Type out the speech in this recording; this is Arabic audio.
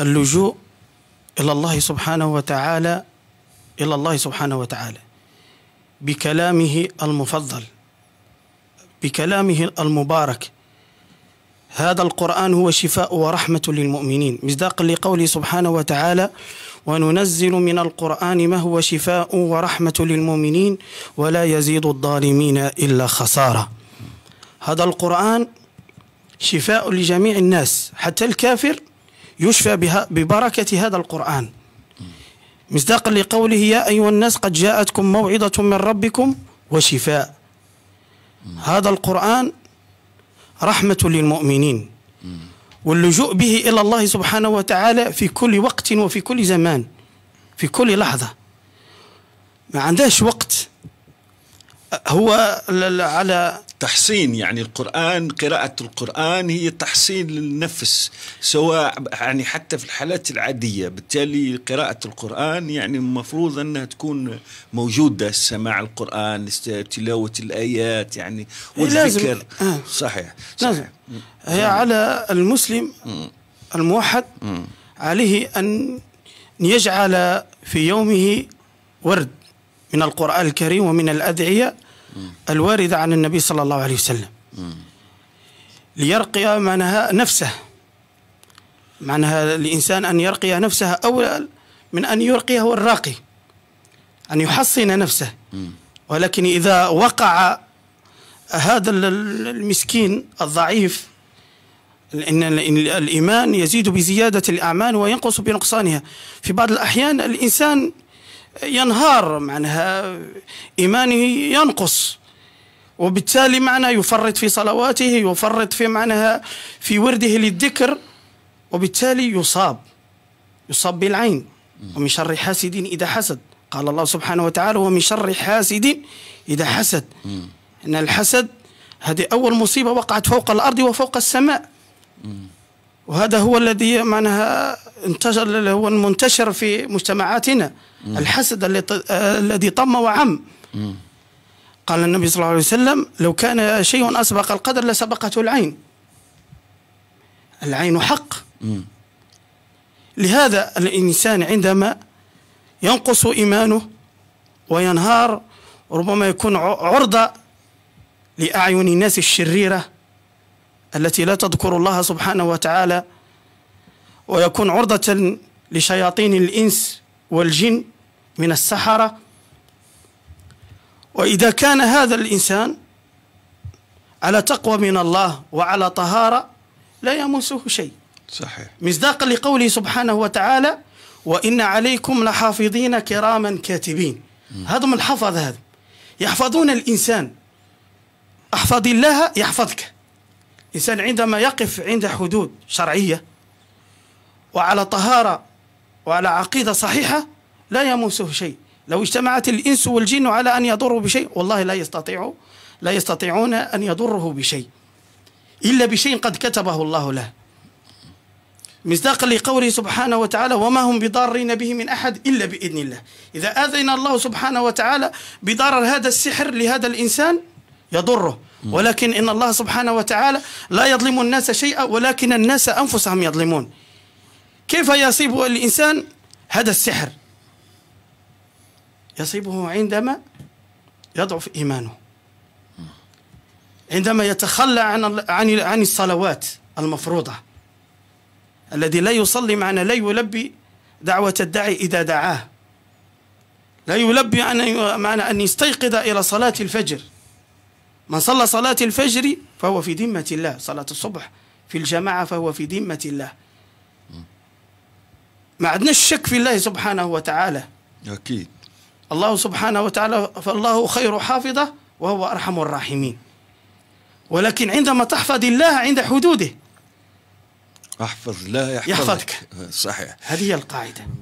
اللجوء إلى الله سبحانه وتعالى إلى الله سبحانه وتعالى بكلامه المفضل بكلامه المبارك هذا القرآن هو شفاء ورحمة للمؤمنين مصداقا لقوله سبحانه وتعالى وننزل من القرآن ما هو شفاء ورحمة للمؤمنين ولا يزيد الظالمين إلا خسارة هذا القرآن شفاء لجميع الناس حتى الكافر يشفى بها ببركة هذا القرآن مصداقا لقوله يا أيها الناس قد جاءتكم موعظة من ربكم وشفاء هذا القرآن رحمة للمؤمنين واللجوء به إلى الله سبحانه وتعالى في كل وقت وفي كل زمان في كل لحظة ما عندهاش وقت هو على تحسين يعني القرآن قراءة القرآن هي تحسين للنفس سواء يعني حتى في الحالات العادية بالتالي قراءة القرآن يعني المفروض أنها تكون موجودة سماع القرآن تلاوة الآيات يعني إيه، والذكر لازم. آه. صحيح, صحيح. لازم. هي نعم. على المسلم الموحد عليه أن يجعل في يومه ورد من القرآن الكريم ومن الأدعية الواردة عن النبي صلى الله عليه وسلم ليرقي معناها نفسه معناها الإنسان أن يرقي نفسه أول من أن يرقي هو الراقي أن يحصن نفسه ولكن إذا وقع هذا المسكين الضعيف إن الإيمان يزيد بزيادة الأعمال وينقص بنقصانها في بعض الأحيان الإنسان ينهار معناها إيمانه ينقص وبالتالي معنى يفرط في صلواته يفرط في معناها في ورده للذكر وبالتالي يصاب يصاب بالعين ومن شر حاسد إذا حسد قال الله سبحانه وتعالى ومن شر حاسد إذا حسد إن الحسد هذه أول مصيبة وقعت فوق الأرض وفوق السماء وهذا هو الذي معناها انتشر هو المنتشر في مجتمعاتنا مم. الحسد آه، الذي طم وعم مم. قال النبي صلى الله عليه وسلم لو كان شيء أسبق القدر لسبقته العين العين حق مم. لهذا الإنسان عندما ينقص إيمانه وينهار ربما يكون عرضة لأعين الناس الشريرة التي لا تذكر الله سبحانه وتعالى ويكون عرضة لشياطين الإنس والجن من السحرة وإذا كان هذا الإنسان على تقوى من الله وعلى طهارة لا يمسه شيء صحيح مصداقا لقوله سبحانه وتعالى وإن عليكم لحافظين كراما كاتبين هذا من الحفظ هذا يحفظون الإنسان احفظ الله يحفظك الإنسان عندما يقف عند حدود شرعية وعلى طهارة وعلى عقيدة صحيحة لا يموسه شيء لو اجتمعت الإنس والجن على أن يضروا بشيء والله لا يستطيعوا لا يستطيعون أن يضره بشيء إلا بشيء قد كتبه الله له مصداقا لقوله سبحانه وتعالى وما هم بضارين به من أحد إلا بإذن الله إذا آذن الله سبحانه وتعالى بضرر هذا السحر لهذا الإنسان يضره ولكن إن الله سبحانه وتعالى لا يظلم الناس شيئا ولكن الناس أنفسهم يظلمون كيف يصيب الإنسان هذا السحر يصيبه عندما يضعف إيمانه عندما يتخلى عن عن الصلوات المفروضة الذي لا يصلي معنا لا يلبي دعوة الداعي إذا دعاه لا يلبي معنى أن يستيقظ إلى صلاة الفجر من صلى صلاة الفجر فهو في ذمة الله صلاة الصبح في الجماعة فهو في ذمة الله ما عندناش شك في الله سبحانه وتعالى أكيد الله سبحانه وتعالى فالله خير حافظة وهو أرحم الراحمين ولكن عندما تحفظ الله عند حدوده احفظ لا يحفظك, يحفظك. صحيح هذه القاعدة